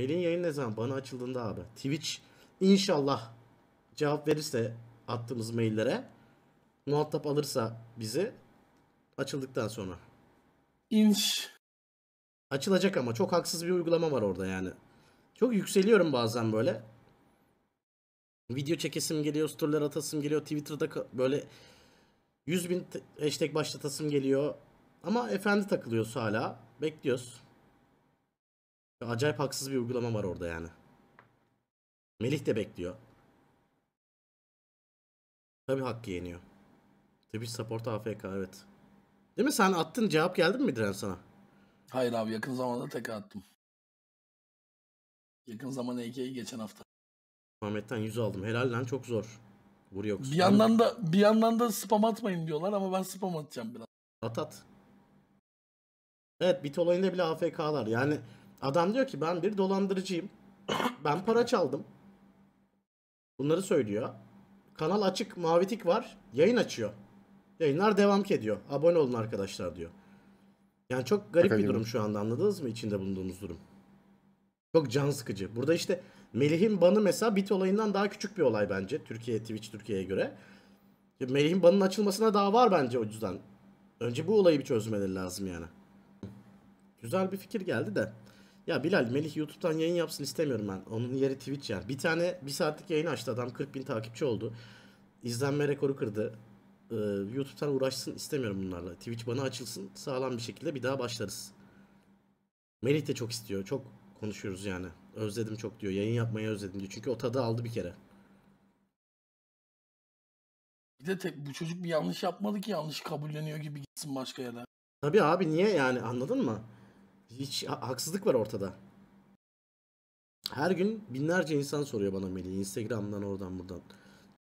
Mailin yayın ne zaman? Bana açıldığında abi. Twitch inşallah cevap verirse attığımız maillere muhatap alırsa bizi açıldıktan sonra. İnş. Açılacak ama çok haksız bir uygulama var orada yani. Çok yükseliyorum bazen böyle. Video çekesim geliyor, storyler atasım geliyor, Twitter'da böyle 100 bin hashtag başlatasım geliyor. Ama efendi takılıyoruz hala. Bekliyoruz. Acayip haksız bir uygulama var orada yani. Melih de bekliyor. Tabi hakkı yeniyor. tabi support AFK evet. Değil mi sen attın cevap geldi mi Diren sana? Hayır abi yakın zamanda tekrar attım. Yakın zaman EK'yi geçen hafta. Ahmet'ten 100 aldım. Helal lan çok zor. Vur yoksa. Bir yandan da bir yandan da spam atmayın diyorlar ama ben spam atacağım biraz. At at. Evet bit olayında bile AFK'lar. Yani Adam diyor ki ben bir dolandırıcıyım. ben para çaldım. Bunları söylüyor. Kanal açık mavi tik var. Yayın açıyor. Yayınlar devam ediyor. Abone olun arkadaşlar diyor. Yani çok garip bir durum şu anda anladınız mı içinde bulunduğumuz durum. Çok can sıkıcı. Burada işte Melih'in banı mesela bit olayından daha küçük bir olay bence. Türkiye Twitch Türkiye'ye göre. Melih'in banın açılmasına daha var bence o yüzden. Önce bu olayı bir çözmeleri lazım yani. Güzel bir fikir geldi de. Ya Bilal Melih YouTube'dan yayın yapsın istemiyorum ben. Onun yeri Twitch yer. Bir tane bir saatlik yayın açtı adam 40 bin takipçi oldu. İzlenme rekoru kırdı. Ee, YouTube'dan uğraşsın istemiyorum bunlarla. Twitch bana açılsın sağlam bir şekilde bir daha başlarız. Melih de çok istiyor. Çok konuşuyoruz yani. Özledim çok diyor. Yayın yapmayı özledim diyor. Çünkü o tadı aldı bir kere. Bir de tek, bu çocuk bir yanlış yapmadı ki yanlış kabulleniyor gibi gitsin başka yere. Tabii abi niye yani anladın mı? Hiç ha- haksızlık var ortada. Her gün binlerce insan soruyor bana Melih. Instagram'dan oradan buradan.